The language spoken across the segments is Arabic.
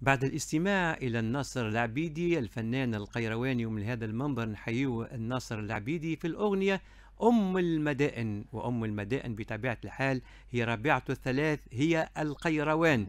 بعد الاستماع إلى الناصر العبيدي الفنان القيرواني ومن هذا المنبر نحييه الناصر العبيدي في الأغنية أم المدائن وأم المدائن بطبيعة الحال هي ربيعة الثلاث هي القيروان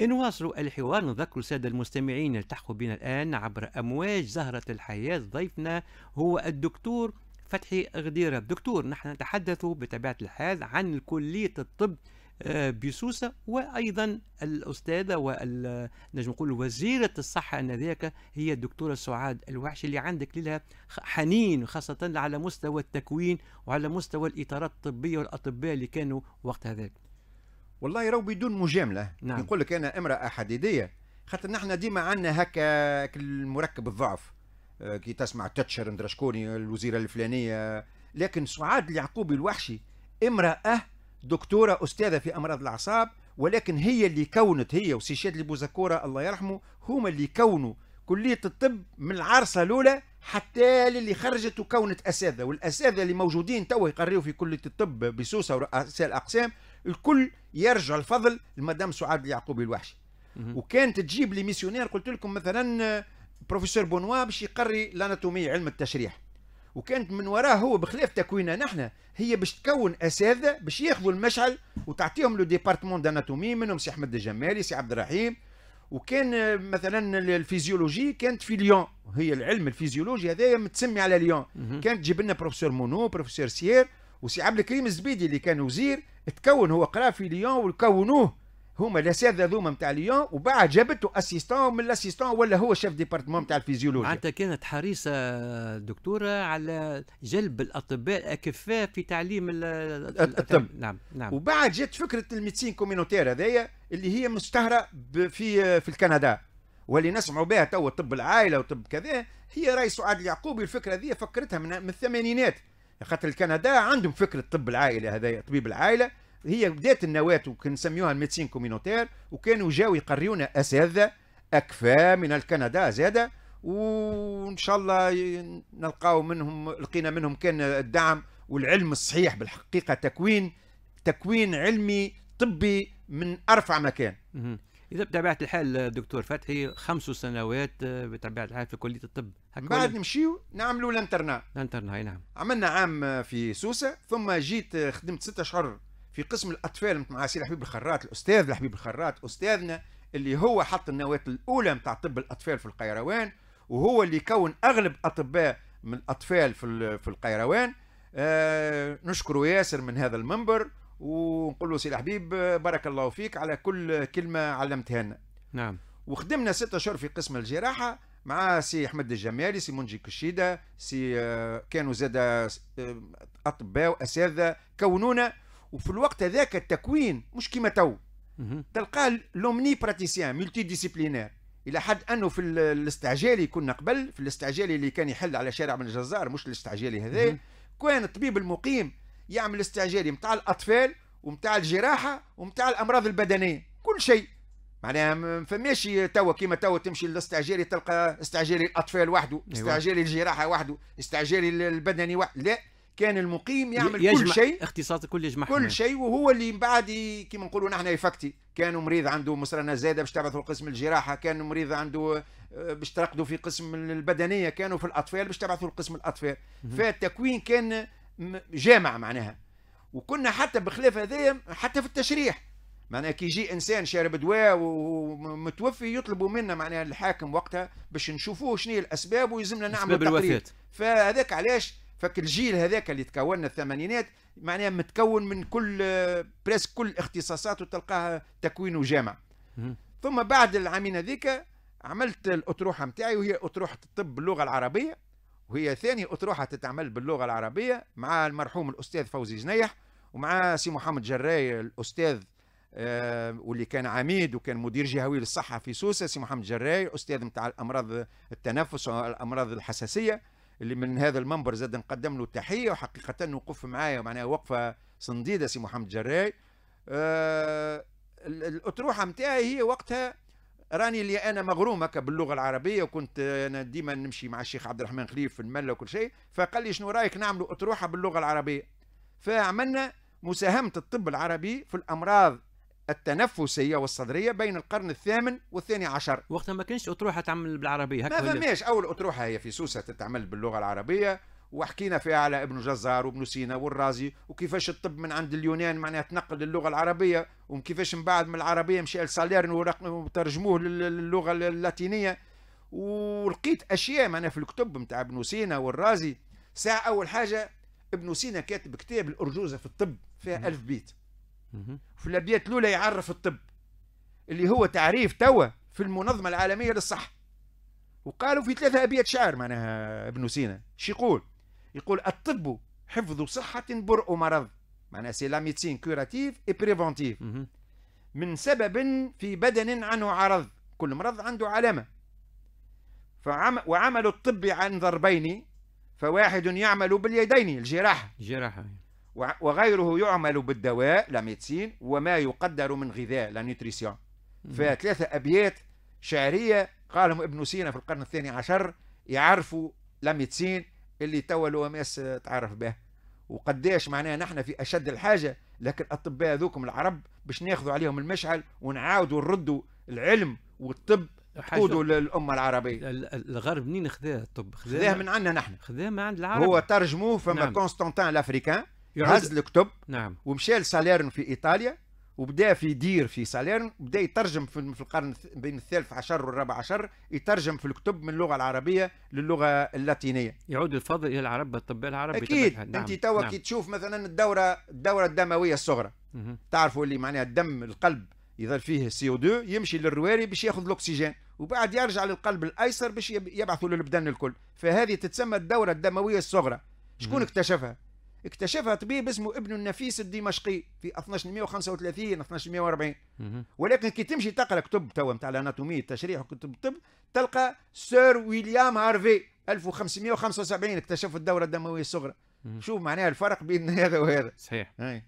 إن واصلوا الحوار نذكر السادة المستمعين التحقوا بنا الآن عبر أمواج زهرة الحياة ضيفنا هو الدكتور فتحي غديرة دكتور نحن نتحدث بطبيعة الحال عن كلية الطب آه، بسوسة وأيضا الأستاذة ونجم نقول وزيرة الصحة آنذاك هي الدكتورة سعاد الوحش اللي عندك لها حنين خاصة على مستوى التكوين وعلى مستوى الإطارات الطبية والأطباء اللي كانوا وقت هذاك والله راهو بدون مجاملة نعم. يقول لك أنا امرأة حديدية خاطر نحن ديما عندنا هكا المركب الضعف آه، كي تسمع تتشر ندرشكوني الوزيرة الفلانية لكن سعاد اليعقوبي الوحشي امرأة دكتوره استاذه في امراض الاعصاب ولكن هي اللي كونت هي وسي شادلي بوزكوره الله يرحمه هما اللي كونوا كليه الطب من العرصه الاولى حتى اللي خرجت وكونت اساتذه والاساتذه اللي موجودين توا يقريوا في كليه الطب بسوسه ورؤساء الاقسام الكل يرجع الفضل لمدام سعاد اليعقوبي الوحشي وكانت تجيب لي ميسيونير قلت لكم مثلا آه، بروفيسور بونوا باش يقري الاناتوميه علم التشريح وكانت من وراه هو بخلاف تكويننا نحن هي باش تكون اساتذه باش ياخذوا المشعل وتعطيهم لو ديبارتمون داناتومي منهم سي احمد الجمالي سي عبد الرحيم وكان آه، مثلا الفيزيولوجي كانت في ليون هي العلم الفيزيولوجي هذايا متسمي على ليون كانت تجيب لنا بروفيسور مونو بروفيسور سيير وسي عبد الكريم الزبيدي اللي كان وزير تكون هو قرا في ليون وكونوه هما الاساتذه ذوما نتاع ليون وبعد جابته اسيستون من الاسيستون ولا هو شيف ديبارتمون نتاع الفيزيولوجيا معناتها كانت حريصه دكتوره على جلب الاطباء الاكفاء في تعليم الطب نعم نعم وبعد جات فكره الميدسين كومينوتير هذايا اللي هي مشتهره في في الكندا واللي نسمعوا بها توا طب العائله وطب كذا هي راي سعاد اليعقوبي الفكره هذه فكرتها من الثمانينات خاطر الكندا عندهم فكره طب العائله هذايا طبيب العائله هي بدات النواه وكان نسميوها الميدسين كومينوتير وكانوا جاو يقريونا اساتذه اكفاء من الكندا زاده وان شاء الله نلقاو منهم لقينا منهم كان الدعم والعلم الصحيح بالحقيقه تكوين تكوين علمي طبي من ارفع مكان. اذا بطبيعه الحال دكتور فتحي خمس سنوات آه، بطبيعه الحال في كليه الطب بعد نمشيو نعملوا لانترنا لانترنا اي نعم عملنا عام في سوسه ثم جيت آه، خدمت ستة اشهر في قسم الاطفال مع سي الحبيب الخرات الاستاذ الحبيب الخرات استاذنا اللي هو حط النواه الاولى نتاع طب الاطفال في القيروان وهو اللي كون اغلب اطباء من الاطفال في في القيروان آه نشكره ياسر من هذا المنبر ونقول له سي الحبيب بارك الله فيك على كل كلمه علمتها لنا نعم وخدمنا ستة اشهر في قسم الجراحه مع سي احمد الجمالي سي منجي كشيده سي آه، كانوا زاد آه، اطباء واساتذه كونونا وفي الوقت هذاك التكوين مش كيما تو تلقاه لومني براتيسيان ملتي ديسيبلينير الى حد انه في الاستعجالي كنا قبل في الاستعجالي اللي كان يحل على شارع من الجزار مش الاستعجالي هذا كان الطبيب المقيم يعمل استعجالي نتاع الاطفال ومتاع الجراحه ومتاع الامراض البدنيه كل شيء معناها ما فماش توا كيما توا تمشي للاستعجالي تلقى استعجالي الاطفال وحده أيوة. استعجالي الجراحه وحده استعجالي البدني وحده لا كان المقيم يعمل يجمع كل شيء اختصاص كل يجمع كل شيء وهو اللي من بعد كيما نقولوا نحن يفكتي كان مريض عنده مسرنه زاده باش تبعثوا لقسم الجراحه كان مريض عنده آه، باش ترقدوا في قسم البدنيه كانوا في الاطفال باش تبعثوا لقسم الاطفال فالتكوين كان جامع معناها وكنا حتى بخلاف هذايا حتى في التشريح معناها كي يجي انسان شارب دواء ومتوفي يطلبوا منا معناها الحاكم وقتها باش نشوفوه شنو هي الاسباب ويلزمنا نعمل تقرير فهذاك علاش فك الجيل هذاك اللي تكون الثمانينات معناها متكون من كل بريس كل اختصاصات وتلقاها تكوين جامع ثم بعد العامين هذيك عملت الأطروحة نتاعي وهي أطروحة الطب باللغة العربية وهي ثاني أطروحة تتعمل باللغة العربية مع المرحوم الأستاذ فوزي جنيح ومع سي محمد جراي الأستاذ آه واللي كان عميد وكان مدير جهوي للصحة في سوسة سي محمد جراي أستاذ نتاع الأمراض التنفس والأمراض الحساسية اللي من هذا المنبر زاد نقدم له تحيه وحقيقه وقف معايا معناها وقفه صنديده سي محمد جراي آه الاطروحه نتاعي هي وقتها راني اللي انا مغروم هكا باللغه العربيه وكنت انا ديما نمشي مع الشيخ عبد الرحمن خليف في المله وكل شيء فقال لي شنو رايك نعملوا اطروحه باللغه العربيه فعملنا مساهمه الطب العربي في الامراض التنفسيه والصدريه بين القرن الثامن والثاني عشر وقتها ما كانش اطروحه تعمل بالعربيه هكا ما فماش اول اطروحه هي في سوسه تتعمل باللغه العربيه وحكينا فيها على ابن جزار وابن سينا والرازي وكيفاش الطب من عند اليونان معناها تنقل للغه العربيه وكيفاش من بعد من العربيه مشى لساليرن وترجموه للغه اللاتينيه ولقيت اشياء معناها في الكتب نتاع ابن سينا والرازي ساعه اول حاجه ابن سينا كاتب كتاب الارجوزه في الطب فيها ألف بيت في الابيات الاولى يعرف الطب اللي هو تعريف توا في المنظمه العالميه للصحه وقالوا في ثلاثه ابيات شعر معناها ابن سينا شي يقول يقول الطب حفظ صحه برء مرض معناها سي لا ميدسين كوراتيف اي بريفونتيف من سبب في بدن عنه عرض كل مرض عنده علامه فعم وعمل الطب عن ضربين فواحد يعمل باليدين الجراحه جراحه وغيره يعمل بالدواء لا ميدسين وما يقدر من غذاء لا نيوتريسيون فثلاثة أبيات شعرية قالهم ابن سينا في القرن الثاني عشر يعرفوا لا ميدسين اللي توا الأو تعرف به وقداش معناها نحن في أشد الحاجة لكن الأطباء ذوكم العرب باش ناخذوا عليهم المشعل ونعاودوا نردوا العلم والطب قودوا للامه العربيه الغرب منين خذاه الطب خذاه من عندنا نحن خذاه من عند العرب هو ترجموه فما نعم. كونستانتان الافريكان هز الكتب نعم ومشى لساليرن في ايطاليا وبدا في دير في ساليرن بدا يترجم في القرن بين الثالث عشر والرابع عشر يترجم في الكتب من اللغه العربيه للغه اللاتينيه يعود الفضل الى العرب الطب العربي اكيد نعم. انت تو نعم. كي تشوف مثلا الدوره الدوره الدمويه الصغرى تعرفوا اللي معناها الدم القلب اذا فيه سي او 2 يمشي للرواري باش ياخذ الاكسجين وبعد يرجع للقلب الايسر باش يبعثوا للبدن الكل فهذه تتسمى الدوره الدمويه الصغرى شكون اكتشفها اكتشفها طبيب اسمه ابن النفيس الدمشقي في 1235 1240 ولكن كي تمشي تقرا كتب توا نتاع الاناتومي التشريح وكتب الطب تلقى سير ويليام هارفي 1575 اكتشف الدوره الدمويه الصغرى شوف معناها الفرق بين هذا وهذا صحيح هاي.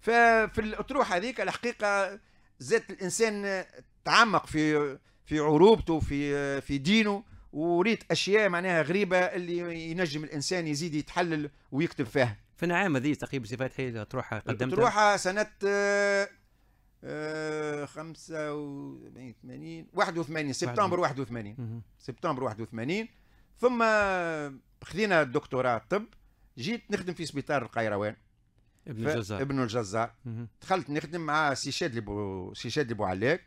ففي الاطروحه هذيك الحقيقه زاد الانسان تعمق في في عروبته في في دينه وريت اشياء معناها غريبه اللي ينجم الانسان يزيد يتحلل ويكتب فيها. في العام هذه تقريبا صفات حي تروحها قدمتها؟ تروحها سنه 85 آه، 81 آه، سبتمبر 81 سبتمبر 81 ثم خذينا الدكتوراه طب جيت نخدم في سبيطار القيروان ابن الجزار ابن الجزار دخلت نخدم مع سي شادلي بو سي شادلي بو علاق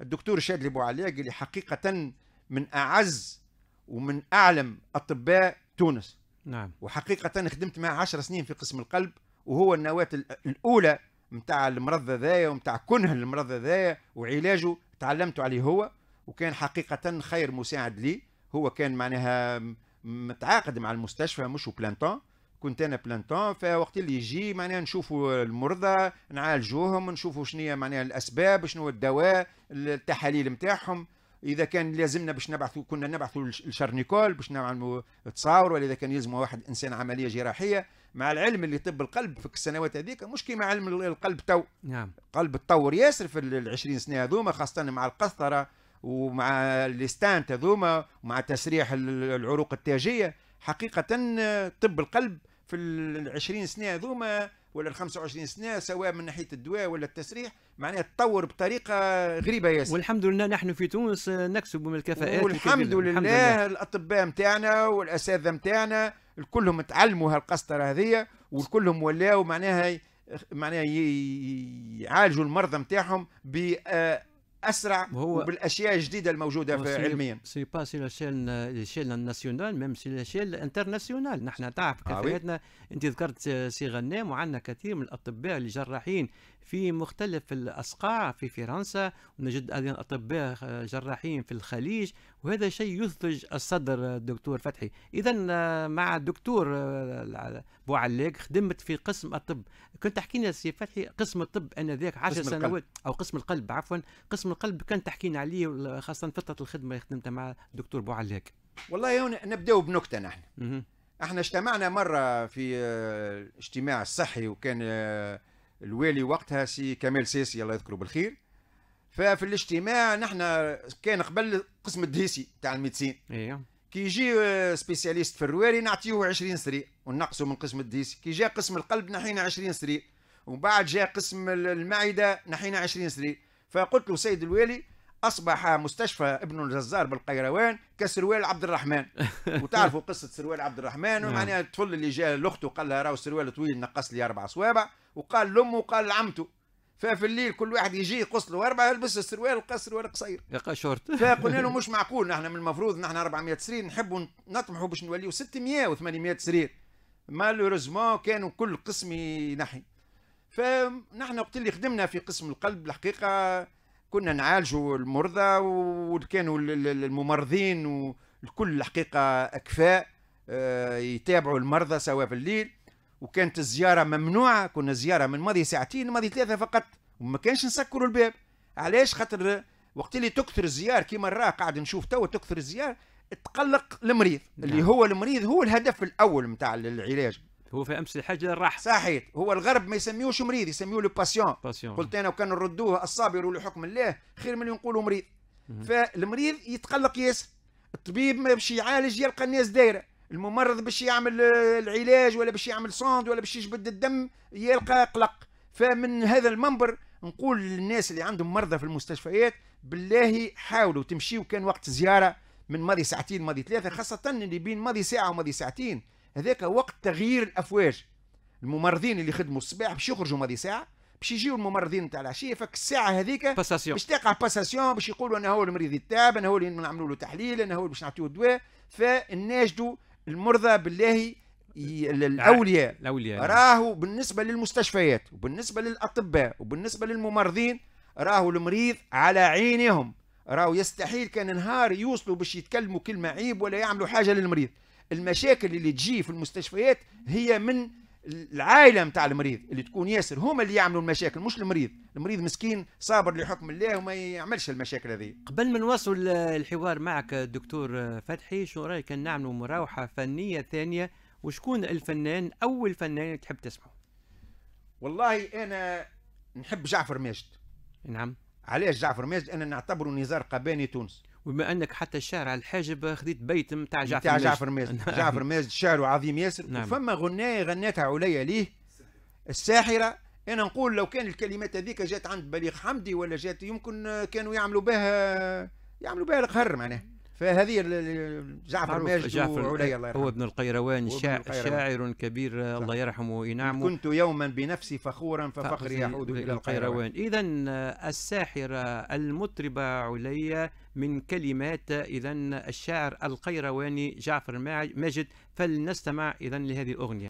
الدكتور شادلي بو علاق اللي حقيقه من اعز ومن اعلم اطباء تونس نعم وحقيقه خدمت معه 10 سنين في قسم القلب وهو النواه الاولى نتاع المرض هذايا ونتاع كنه المرض هذايا وعلاجه تعلمت عليه هو وكان حقيقه خير مساعد لي هو كان معناها متعاقد مع المستشفى مش بلانتون كنت انا بلانتون فوقت اللي يجي معناها نشوفوا المرضى نعالجوهم نشوفوا شنو هي معناها الاسباب شنو الدواء التحاليل نتاعهم اذا كان لازمنا باش نبعثوا كنا نبعثوا لشرنيكول باش نعملوا تصاور ولا اذا كان يلزم واحد انسان عمليه جراحيه مع العلم اللي طب القلب في السنوات هذيك مش كيما علم القلب تو نعم القلب تطور ياسر في ال 20 سنه هذوما خاصه مع القسطره ومع الاستانت هذوما ومع تسريح العروق التاجيه حقيقه طب القلب في ال 20 سنه هذوما ولا 25 سنه سواء من ناحيه الدواء ولا التسريح معناها تطور بطريقه غريبه ياسر والحمد لله نحن في تونس نكسب من الكفاءات والحمد لله, الحمد لله الاطباء نتاعنا والاساتذه نتاعنا الكلهم تعلموا هالقسطره هذه وكلهم ولاوا معناها معناها يعالجوا المرضى نتاعهم ب آه، اسرع وهو وبالاشياء الجديده الموجوده في علميا سي با سي لاشيل ناسيونال ميم سي لاشيل انترناسيونال نحن تعرف آه كفايتنا انت ذكرت سي غنام وعندنا كثير من الاطباء الجراحين في مختلف الأصقاع في فرنسا ونجد أيضا أطباء آه، جراحين في الخليج وهذا شيء يثلج الصدر الدكتور آه، فتحي إذا آه، مع الدكتور بو علاق خدمت في قسم الطب كنت تحكينا سي فتحي قسم الطب أنذاك 10 سنوات أو قسم القلب عفوا قسم القلب كان تحكينا عليه خاصة فترة الخدمة اللي خدمتها مع الدكتور بو علاق والله نبداو بنكتة نحن احنا اجتمعنا مرة في اجتماع صحي وكان الوالي وقتها سي كمال ساسي الله يذكره بالخير ففي الاجتماع نحن كان قبل قسم الدهيسي تاع الميدسين ايوه كي يجي سبيسياليست في الرواري نعطيوه 20 سري ونقصوا من قسم الدهيسي كي جاء قسم القلب نحينا 20 سري ومن بعد جاء قسم المعده نحينا 20 سري فقلت له سيد الوالي اصبح مستشفى ابن الجزار بالقيروان كسروال عبد الرحمن وتعرفوا قصه سروال عبد الرحمن نعم. معناها الطفل اللي جاء لاخته قال لها راهو سروال طويل نقص لي اربع صوابع وقال لامه وقال لعمته ففي الليل كل واحد يجي يقص له اربعه يلبس السروال وقص السروال قصير يا شورت فقلنا له مش معقول نحن من المفروض نحن 400 سرير نحبوا نطمحوا باش نوليوا 600 و800 سرير مالوريزمون كانوا كل قسم ينحي فنحن وقت اللي خدمنا في قسم القلب الحقيقه كنا نعالجوا المرضى وكانوا الممرضين والكل الحقيقه اكفاء آه، يتابعوا المرضى سواء في الليل وكانت الزياره ممنوعه كنا زياره من ماضي ساعتين ماضي ثلاثه فقط وما كانش نسكروا الباب علاش خاطر وقت اللي تكثر الزيار كيما راه قاعد نشوف توا تكثر الزيار تقلق المريض اللي نعم. هو المريض هو الهدف الاول نتاع العلاج هو في امس الحجر راح صحيح هو الغرب ما يسميوش مريض يسميوه لو باسيون قلت انا وكان نردوه الصابر لحكم الله خير من نقولوا مريض فالمريض يتقلق ياسر الطبيب باش يعالج يلقى الناس دايره الممرض باش يعمل العلاج ولا باش يعمل صوند ولا باش يجبد الدم يلقى قلق فمن هذا المنبر نقول للناس اللي عندهم مرضى في المستشفيات بالله حاولوا تمشيوا كان وقت زياره من ماضي ساعتين ماضي ثلاثه خاصه اللي بين ماضي ساعه وماضي ساعتين هذاك وقت تغيير الافواج الممرضين اللي خدموا الصباح باش يخرجوا ماضي ساعه باش يجيو الممرضين نتاع العشيه فك الساعه هذيك باش تقع باساسيون باش يقولوا انا هو المريض التعب انا هو اللي نعملوا له تحليل انا هو اللي باش نعطيوه دواء فناجدوا المرضى بالله الاولياء الاولياء راهو بالنسبه للمستشفيات وبالنسبه للاطباء وبالنسبه للممرضين راهو المريض على عينيهم راهو يستحيل كان نهار يوصلوا باش يتكلموا كلمه عيب ولا يعملوا حاجه للمريض المشاكل اللي تجي في المستشفيات هي من العائله نتاع المريض اللي تكون ياسر هما اللي يعملوا المشاكل مش المريض المريض مسكين صابر لحكم الله وما يعملش المشاكل هذه قبل ما نواصل الحوار معك دكتور فتحي شو رايك نعملوا مراوحه فنيه ثانيه وشكون الفنان اول فنان تحب تسمعه والله انا نحب جعفر ماجد نعم علاش جعفر ماجد انا نعتبره نزار قباني تونس وبما انك حتى الشعر على الحاجب خديت بيت نتاع جعفر نتاع جعفر ماجد جعفر ماجد شعره عظيم ياسر نعم. وفما غنايه غنتها عليا ليه الساحره انا نقول لو كان الكلمات هذيك جات عند بليغ حمدي ولا جات يمكن كانوا يعملوا بها يعملوا بها القهر معناها فهذه جعفر ماجد جعفر وعلي الله يرحمه هو ابن القيروان شاعر, شاعر كبير صح. الله يرحمه ينعمه كنت يوما بنفسي فخورا ففخري يعود الى القيروان, القيروان. اذا آه، الساحره آه، المطربه عليا من كلمات اذا الشاعر القيرواني جعفر ماجد فلنستمع اذا لهذه الاغنيه